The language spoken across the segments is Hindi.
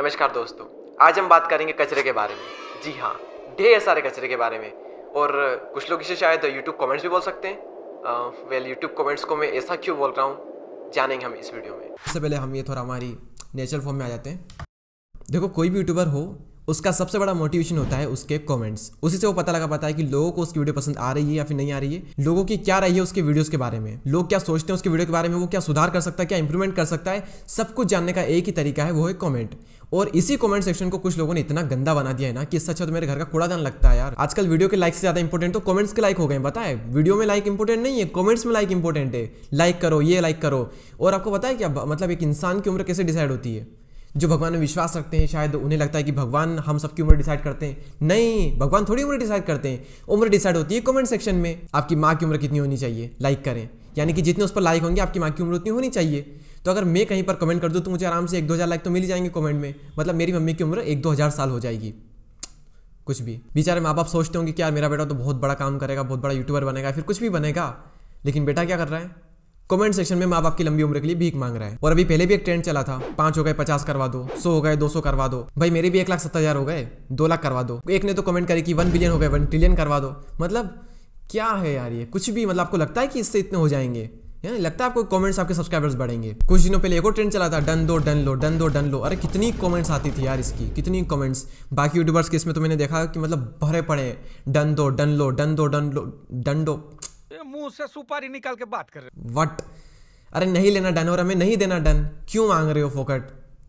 नमस्कार दोस्तों आज हम बात करेंगे कचरे के बारे में जी हाँ ढेर सारे कचरे के बारे में और कुछ लोग इसे शायद यूट्यूब कमेंट्स भी बोल सकते हैं वेल यूट्यूब कमेंट्स को मैं ऐसा क्यों बोल रहा हूँ जानेंगे हम इस वीडियो में सबसे पहले हम ये थोड़ा हमारी नेचुरल फॉर्म में आ जाते हैं देखो कोई भी यूट्यूबर हो उसका सबसे बड़ा मोटिवेशन होता है उसके कमेंट्स उसी से वो पता लगा पाता है कि लोगों को उसकी वीडियो पसंद आ रही है या फिर नहीं आ रही है लोगों की क्या रही है उसके वीडियोस के बारे में लोग क्या सोचते हैं उसके वीडियो के बारे में वो क्या सुधार कर सकता है क्या इंप्रूवमेंट कर सकता है सब कुछ जानने का एक ही तरीका है वो है कॉमेंट और इसी कमेंट सेक्शन को कुछ लोगों ने इतना गंदा बना दिया है ना कि इससे अच्छा तो मेरे घर का कूड़ादान लगता है यार आजकल वीडियो के लाइक से ज्यादा इंपॉर्टेंट तो कमेंट्स के लाइक हो गए बताए वीडियो में लाइक इंपॉर्टेंट नहीं है कमेंट्स में लाइक इंपॉर्टेंट है लाइक करो ये लाइक करो और आपको बताया क्या मतलब एक इंसान की उम्र कैसे डिसाइड होती है जो भगवान में विश्वास रखते हैं शायद उन्हें लगता है कि भगवान हम सबकी उम्र डिसाइड करते हैं नहीं भगवान थोड़ी उम्र डिसाइड करते हैं उम्र डिसाइड होती है कमेंट सेक्शन में आपकी माँ की उम्र कितनी होनी चाहिए लाइक करें यानी कि जितने उस पर लाइक होंगे आपकी माँ की उम्र उतनी होनी चाहिए तो अगर मैं कहीं पर कमेंट कर दूँ तो मुझे आराम से एक दो हज़ार लाइक तो मिल जाएंगे कमेंट में मतलब मेरी मम्मी की उम्र एक दो हज़ार साल हो जाएगी कुछ भी बेचारे माँ बाप सोचते होंगे कि यार मेरा बेटा तो बहुत बड़ा काम करेगा बहुत बड़ा यूट्यूबर बनेगा फिर कुछ भी बनेगा लेकिन बेटा क्या कर रहा है कमेंट सेक्शन में माँ बाप की लंबी उम्र के लिए भीख मांग रहा है और अभी पहले भी एक ट्रेंड चला था पांच हो गए पचास करवा दो सौ हो गए दो सौ करवा दो भाई मेरे भी एक लाख सत्तर हजार हो गए दो लाख करवा दो एक ने तो कमेंट करी कि वन बिलियन हो गए वन ट्रिलियन करवा दो मतलब क्या है यार ये कुछ भी मतलब आपको लगता है कि इससे इतने हो जाएंगे नहीं लगता है आपको कमेंट्स आपके सब्सक्राइबर्स बढ़ेंगे कुछ दिनों पहले एक और ट्रेंड चला था डन दो डन लो डन दो डन लो अरे कितनी कमेंट्स आती थी यार इसकी कितनी कमेंट्स बाकी यूट्यूबर्स के इसमें तो मैंने देखा कि मतलब भरे पड़े डन दो डन लो डन दो डन लो डन दो मुंह से सुपारी निकाल के बात कर रहे वट अरे नहीं लेना डन और हमें नहीं देना डन क्यों मांग रहे हो फोकट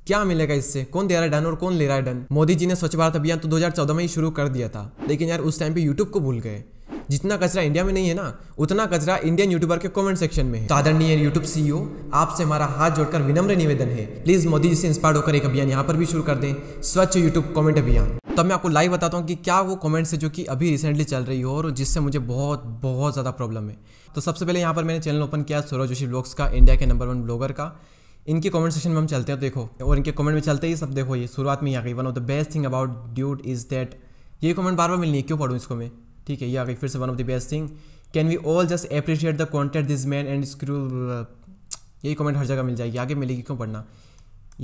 क्या मिलेगा इससे कौन दे रहा है डन और कौन ले रहा है डन मोदी जी ने स्वच्छ भारत अभियान तो 2014 में ही शुरू कर दिया था लेकिन यार उस टाइम पे यूट्यूब को भूल गए जितना कचरा इंडिया में नहीं है ना उतना कचरा इंडियन यूट्यूबर के कमेंट सेक्शन में है तो आदरणीय यूट्यूब सीईओ आपसे हमारा हाथ जोड़कर विनम्र निवेदन है प्लीज मोदी जी से इंस्पायर होकर एक अभियान यहाँ पर भी शुरू कर दें स्वच्छ यूट्यूब कॉमेंट अभियान तब मैं आपको लाइव बताता हूँ कि क्या वो कमेंट्स है जो कि अभी रिसेंटली चल रही हो और जिससे मुझे बहुत बहुत ज़्यादा प्रॉब्लम है तो सबसे पहले यहाँ पर मैंने चैनल ओपन किया सौरभ जोशी ब्लॉग्स का इंडिया के नंबर वन ब्लॉगर का इनके कमेंट सेक्शन में हम चलते हैं देखो और इनके कमेंट में चलते ही सब देखो ये शुरुआत में ही आ गई one of the best thing about dude is that ये कमेंट बार बार मिलनी है क्यों पढ़ूँ इसको मैं ठीक है ये आ गई फिर से one of the best thing can we all just appreciate the content this man and screw यही कमेंट हर जगह मिल जाएगी आगे मिलेगी क्यों पढ़ना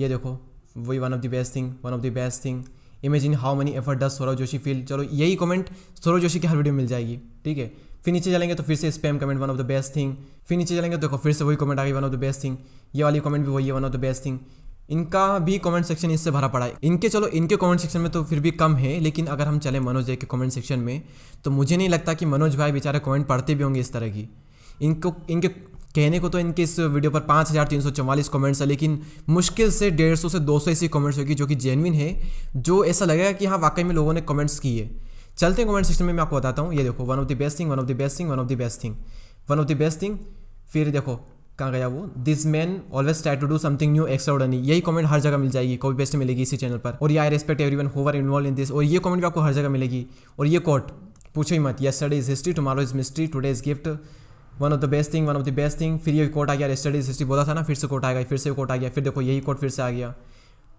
ये देखो वही one of the best thing one of the best thing imagine how many effort does Saurav Joshi feel चलो यही कमेंट सौरव जोशी की हर वीडियो मिल जाएगी ठीक है फिर नीचे चलेंगे तो फिर से spam comment one of the best thing फिर नीचे चलेंगे तो फिर से वही कमेंट आ गई one of the best thing ये वाली कमेंट भी वही है one of the best thing इनका भी कमेंट सेक्शन इससे भरा पड़ा है इनके चलो इनके कमेंट सेक्शन में तो फिर भी कम है लेकिन अगर हम चले मनोज भाई के कमेंट सेक्शन में तो मुझे नहीं लगता कि मनोज भाई बेचारे कमेंट पढ़ते भी होंगे इस तरह की इनको इनके कहने को तो इनके इस वीडियो पर पाँच हज़ार तीन सौ चवालीस कमेंट्स है लेकिन मुश्किल से डेढ़ सौ से दो सौ ऐसी कमेंट्स होगी जो कि जेनविन है जो ऐसा लगेगा कि हाँ वाकई में लोगों ने कमेंट्स किए चलते हैं कमेंट सेक्शन में मैं आपको बताता हूँ ये देखो one of the best thing one of the best thing one of the best thing one of the best thing फिर देखो कहाँ गया वो this man always try to do something new extraordinary यही कमेंट हर जगह मिल जाएगी कॉपी पेस्ट मिलेगी इसी चैनल पर और ये I respect everyone however involve in this और ये कमेंट भी आपको हर जगह मिलेगी और ये कोट पूछो ही मत yesterday is history tomorrow is mystery today is gift one of the best thing one of the best thing फिर ये कोट आ गया स्टडीज हिस्ट्री बोला था ना फिर से कोट आ गया फिर से कोट आ गया फिर देखो यही कोट फिर से आ गया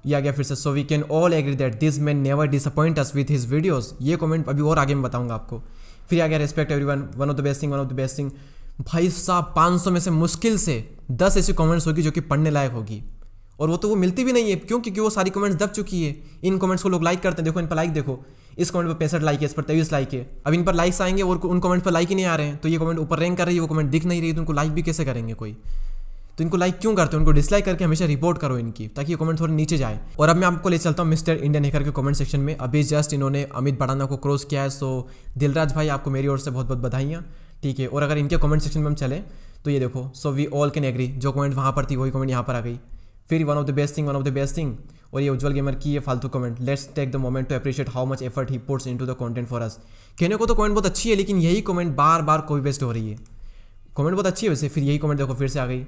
ये आ गया फिर से so we can all agree that this man never disappoint us with his videos ये कॉमेंट अभी और आगे मैं बताऊंगा आपको फिर आ गया respect everyone one of the best thing one of the best thing भाई साहब सौ में से मुश्किल से दस ऐसी कॉमेंट्स होगी जो कि पढ़ने लायक होगी और वो तो वो मिलती भी नहीं है क्यों क्योंकि वो सारी कमेंट्स दब चुकी है इन कमेंट्स को लोग लाइक करते हैं देखो इन पर लाइक देखो इस कमेंट पर पैंसठ लाइक है इस पर तेईस लाइक है अब इन पर लाइक्स आएंगे और उन कमेंट पर लाइक ही नहीं आ रहे हैं तो ये कमेंट ऊपर रैंक कर रही है वो कमेंट दिख नहीं रही तो उनको लाइक भी कैसे करेंगे कोई तो इनको लाइक क्यों करते हैं उनको डिसलाइक करके हमेशा रिपोर्ट करो इनकी ताकि ये कमेंट थोड़े नीचे जाए और अब मैं आपको ले चलता हूँ मिस्टर इंडियन हेकर के कमेंट सेक्शन में अभी जस्ट इन्होंने अमित बड़ाना को क्रॉस किया है सो दिलराज भाई आपको मेरी ओर से बहुत बहुत बधाइयाँ ठीक है और अगर इनके कमेंट सेक्शन में हम चलें तो ये देखो so we all can agree जो कमेंट वहाँ पर थी वही कमेंट यहाँ पर आ गई फिर one of the best thing one of the best thing और ये उज्जवल गेमर की ये फालतू comment let's take the moment to appreciate how much effort he puts into the content for us कहने को तो कमेंट बहुत अच्छी है लेकिन यही कमेंट बार बार कॉपी पेस्ट हो रही है कमेंट बहुत अच्छी है वैसे फिर यही कमेंट देखो फिर से आ गई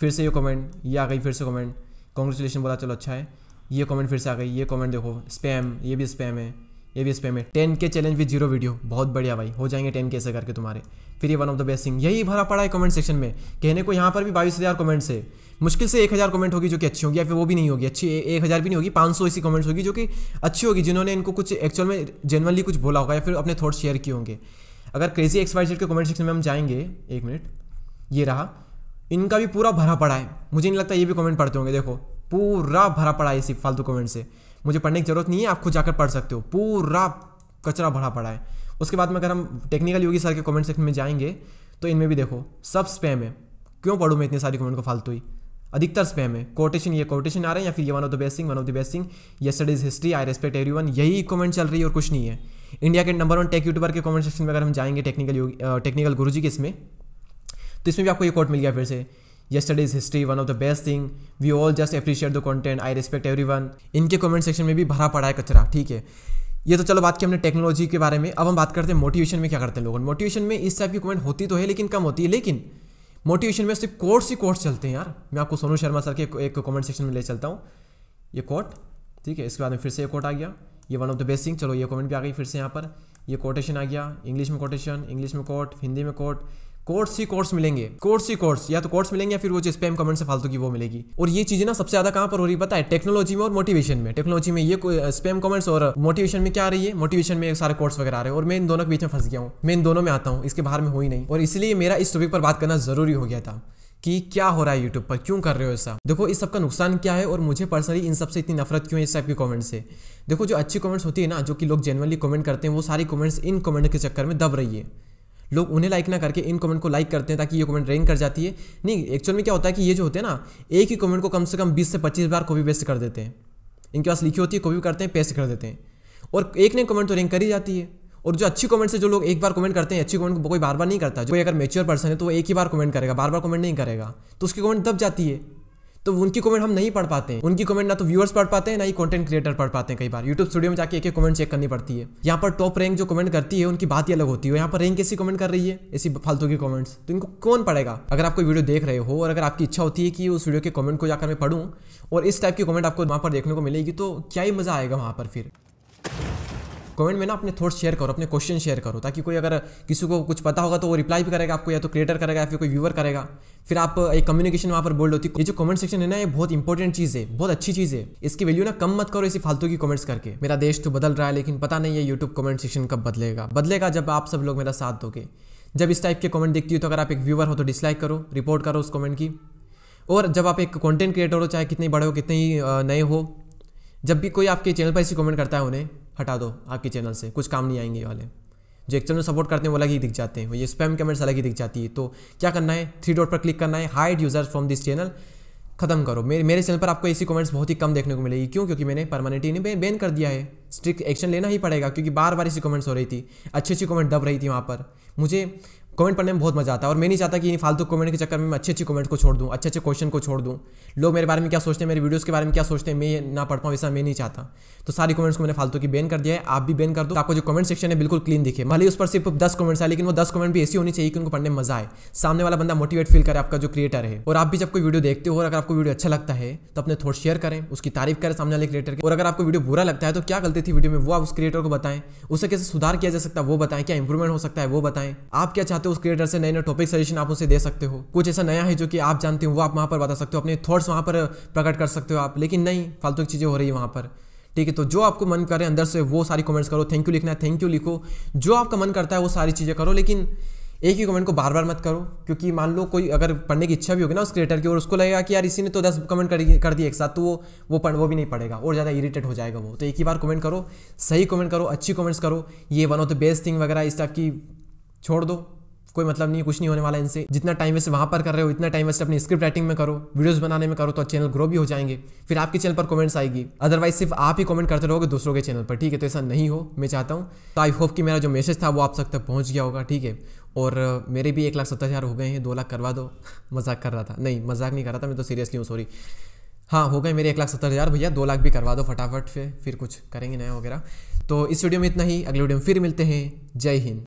फिर से ये कमेंट ये आ गई फिर से कमेंट कॉन्ग्रेचुलेशन बोला चलो अच्छा है ये कमेंट फिर से आ गई ये कमेंट देखो स्पैम ये भी स्पैम है ये भी स्पेम है टेन के चैलेंज विद जीरो वीडियो बहुत बढ़िया भाई हो जाएंगे टेन के ऐसे करके तुम्हारे फिर ये one of the best thing यही भरा पड़ा है कमेंट सेक्शन में कहने को यहाँ पर भी बाईस हज़ार कमेंट्स है मुश्किल से एक हज़ार कमेंट होगी जो कि अच्छी होगी या फिर वो भी नहीं होगी अच्छी एक हज़ार भी नहीं होगी पाँच सौ ऐसी कमेंट्स होगी जो कि अच्छी होगी जिन्होंने इनको कुछ एक्चुअल में जनरली कुछ बोला होगा या फिर अपने थॉट्स शेयर किए होंगे अगर क्रेजी एक्स वाई जेड के कमेंट सेक्शन में हम जाएंगे एक मिनट ये रहा इनका भी पूरा भरा पड़ा है मुझे नहीं लगता ये भी कमेंट पढ़ते होंगे देखो पूरा भरा पड़ा है इसी फालतू कमेंट से मुझे पढ़ने की ज़रूरत नहीं है आप खुद जाकर पढ़ सकते हो पूरा कचरा भरा पड़ा है उसके बाद में अगर हम टेक्निकल योगी सर के कमेंट सेक्शन में जाएंगे तो इनमें भी देखो सब स्पैम है क्यों पढ़ू मैं इतनी सारी कमेंट को फालतू ही अधिकतर स्पैम है कोटेशन ये कोटेशन आ रहे हैं या फिर ये one of the best thing one of the best thing is history I respect everyone यही कमेंट चल रही है और कुछ नहीं है इंडिया के नंबर वन टेक यूट्यूबर के कमेंट सेक्शन में अगर हम जाएंगे टेक्निकल टेक्निकल जी के इसमें तो इसमें भी आपको ये कोट मिल गया फिर से yesterday's history one of the best thing we all just appreciate the content i respect everyone इनके कमेंट सेक्शन में भी भरा पड़ा है कचरा ठीक है ये तो चलो बात की हमने टेक्नोलॉजी के बारे में अब हम बात करते हैं मोटिवेशन में क्या करते हैं लोगों मोटिवेशन में इस टाइप की कमेंट होती तो है लेकिन कम होती है लेकिन मोटिवेशन में सिर्फ कोर्स ही कोर्स चलते हैं यार मैं आपको सोनू शर्मा सर के एक कमेंट सेक्शन में ले चलता हूँ ये कोट ठीक है इसके बाद में फिर से ये कोट आ गया ये one of the best thing चलो ये कमेंट भी आ गई फिर से यहाँ पर ये कोटेशन आ गया इंग्लिश में कोटेशन इंग्लिश में कोट हिंदी में कोट कोर्स ही कोर्स मिलेंगे कोर्स ही कोर्स या तो कोर्स मिलेंगे या फिर वो जो स्पैम कमेंट से फालतू की वो मिलेगी और ये चीजें ना सबसे ज्यादा कहां पर हो रही पता है टेक्नोलॉजी में और मोटिवेशन में टेक्नोलॉजी में ये स्पैम कमेंट्स और मोटिवेशन में क्या आ रही है मोटिवेशन में सारे कोर्स वगैरह आ रहे हैं और मैं इन दोनों के बीच में फंस गया हूँ मैं इन दोनों में आता हूँ इसके बाहर में हो ही नहीं और इसलिए मेरा इस टॉपिक पर बात करना जरूरी हो गया था कि क्या हो रहा है यूट्यूब पर क्यों कर रहे हो ऐसा देखो इस सब का नुकसान क्या है और मुझे पर्सनली इन सबसे इतनी नफरत क्यों है इस टाइप के कॉमेंट से देखो जो अच्छी कमेंट्स होती है ना जो कि लोग जनरली कमेंट करते हैं वो सारी कमेंट्स इन कमेंट के चक्कर में दब रही है लोग उन्हें लाइक ना करके इन कमेंट को लाइक करते हैं ताकि ये कमेंट रैंक कर जाती है नहीं एक्चुअल में क्या होता है कि ये जो होते हैं ना एक ही कमेंट को कम से कम बीस से पच्चीस बार कॉपी पेस्ट कर देते हैं इनके पास लिखी होती है कॉपी करते हैं पेस्ट कर देते हैं और एक नहीं कमेंट तो रैंक ही जाती है और जो अच्छी कमेंट से जो लोग एक बार कमेंट करते हैं अच्छी कमेंट को कोई बार बार नहीं करता जो अगर मेच्योर पर्सन है तो वो एक ही बार कमेंट करेगा बार बार कमेंट नहीं करेगा तो उसकी कमेंट दब जाती है तो उनकी कमेंट हम नहीं पढ़ पाते हैं उनकी कमेंट ना तो व्यूअर्स पढ़ पाते हैं ना ही कंटेंट क्रिएटर पढ़ पाते हैं कई बार यूट्यूब स्टूडियो में जाके एक एक कमेंट चेक करनी पड़ती है यहाँ पर टॉप रैंक जो कमेंट करती है उनकी बात ही अलग होती है यहाँ पर रैंक कैसी कमेंट कर रही है ऐसी फालतू की कमेंट्स तो इनको कौन पढ़ेगा अगर आप कोई वीडियो देख रहे हो और अगर आपकी इच्छा होती है कि उस वीडियो के कमेंट को जाकर मैं पढ़ूँ और इस टाइप की कमेंट आपको वहाँ पर देखने को मिलेगी तो क्या ही मजा आएगा वहाँ पर फिर कमेंट में ना अपने थॉट्स शेयर करो अपने क्वेश्चन शेयर करो ताकि कोई अगर किसी को कुछ पता होगा तो वो रिप्लाई भी करेगा आपको या तो क्रिएटर करेगा या फिर कोई व्यूवर करेगा फिर आप एक कम्युनिकेशन वहाँ पर बोल्ड होती है ये जो कमेंट सेक्शन है ना ये बहुत इंपॉर्टेंट चीज़ है बहुत अच्छी चीज़ है इसकी वैल्यू ना कम मत करो इसी फालतू की कमेंट्स करके मेरा देश तो बदल रहा है लेकिन पता नहीं है यूट्यूब कमेंट सेक्शन कब बदलेगा बदलेगा जब आप सब लोग मेरा साथ दोगे जब इस टाइप के कमेंट देखती हो तो अगर आप एक व्यूवर हो तो डिसलाइक करो रिपोर्ट करो उस कमेंट की और जब आप एक कंटेंट क्रिएटर हो चाहे कितने बड़े हो कितने ही नए हो जब भी कोई आपके चैनल पर ऐसी कमेंट करता है उन्हें हटा दो आपके चैनल से कुछ काम नहीं आएंगे वाले जो एक चैनल सपोर्ट करते हैं वो अलग ही दिख जाते हैं ये स्पैम कमेंट्स अलग ही दिख जाती है तो क्या करना है थ्री डॉट पर क्लिक करना है hide user from this channel खत्म करो मेरे मेरे चैनल पर आपको ऐसी कमेंट्स बहुत ही कम देखने को मिलेगी क्यों क्योंकि मैंने परमानेंटली इन्हें बैन कर दिया है स्ट्रिक्ट एक्शन लेना ही पड़ेगा क्योंकि बार बार ऐसी कमेंट्स हो रही थी अच्छी अच्छी कमेंट दब रही थी वहाँ पर मुझे कमेंट पढ़ने में बहुत मजा आता है और मैं नहीं चाहता कि इन फालतू कमेंट के चक्कर में अच्छे अच्छे कमेंट को छोड़ दूँ अच्छे अच्छे क्वेश्चन को छोड़ दूँ लोग मेरे बारे में क्या सोचते हैं मेरे वीडियोज़ के बारे में क्या सोचते हैं मैं ना पढ़ पाऊँ ऐसा मैं नहीं चाहता तो सारी कमेंट्स को मैंने फालतू की बैन कर दिया है आप भी बैन कर दो आपको जो कमेंट सेक्शन है बिल्कुल क्लीन दिखे भले उस पर सिर्फ दस कमेंट्स है लेकिन वो दस कमेंट भी ऐसी होनी चाहिए कि उनको पढ़ने मजा आए सामने वाला बंदा मोटिवेट फील करे आपका जो क्रिएटर है और आप भी जब कोई वीडियो देखते हो और अगर आपको वीडियो अच्छा लगता है तो अपने थोड़ा शेयर करें उसकी तारीफ करें सामने वाले क्रिएटर की और अगर आपको वीडियो बुरा लगता है तो क्या गलती थी वीडियो में वो आप उस क्रिएटर को बताएं उसे कैसे सुधार किया जा सकता है वो बताएं क्या इंप्रूवमेंट हो सकता है वो बताएं आप क्या चाहते चाहते हो उस क्रिएटर से नए नए टॉपिक सजेशन आप उसे दे सकते हो कुछ ऐसा नया है जो कि आप जानते हो वो आप वहाँ पर बता सकते हो अपने थॉट्स वहाँ पर प्रकट कर सकते हो आप लेकिन नहीं फालतू की चीज़ें हो रही है वहाँ पर ठीक है तो जो आपको मन करे अंदर से वो सारी कमेंट्स करो थैंक यू लिखना है थैंक यू लिखो जो आपका मन करता है वो सारी चीज़ें करो लेकिन एक ही कमेंट को बार बार मत करो क्योंकि मान लो कोई अगर पढ़ने की इच्छा भी होगी ना उस क्रिएटर की और उसको लगेगा कि यार इसी ने तो दस कमेंट कर कर दिए एक साथ तो वो वो पढ़ वो भी नहीं पढ़ेगा और ज़्यादा इरिटेट हो जाएगा वो तो एक ही बार कमेंट करो सही कमेंट करो अच्छी कमेंट्स करो ये one of the best thing वगैरह इस टाइप की छोड़ दो कोई मतलब नहीं कुछ नहीं होने वाला इनसे जितना टाइम वैसे वहाँ पर कर रहे हो इतना टाइम वैसे अपनी स्क्रिप्ट राइटिंग में करो वीडियोस बनाने में करो तो चैनल ग्रो भी हो जाएंगे फिर आपके चैनल पर कमेंट्स आएगी अदरवाइज सिर्फ आप ही कमेंट करते रहोगे दूसरों के चैनल पर ठीक है तो ऐसा नहीं हो मैं चाहता हूँ तो आई होप कि मेरा जो मैसेज था वो आप सब तक पहुँच गया होगा ठीक है और मेरे भी एक लाख सत्तर हज़ार हो गए हैं दो लाख करवा दो मजाक कर रहा था नहीं मजाक नहीं कर रहा था मैं तो सीरियसली हूँ सॉरी हाँ हो गए मेरे एक लाख सत्तर हज़ार भैया दो लाख भी करवा दो फटाफट फिर फिर कुछ करेंगे नया वगैरह तो इस वीडियो में इतना ही अगले वीडियो में फिर मिलते हैं जय हिंद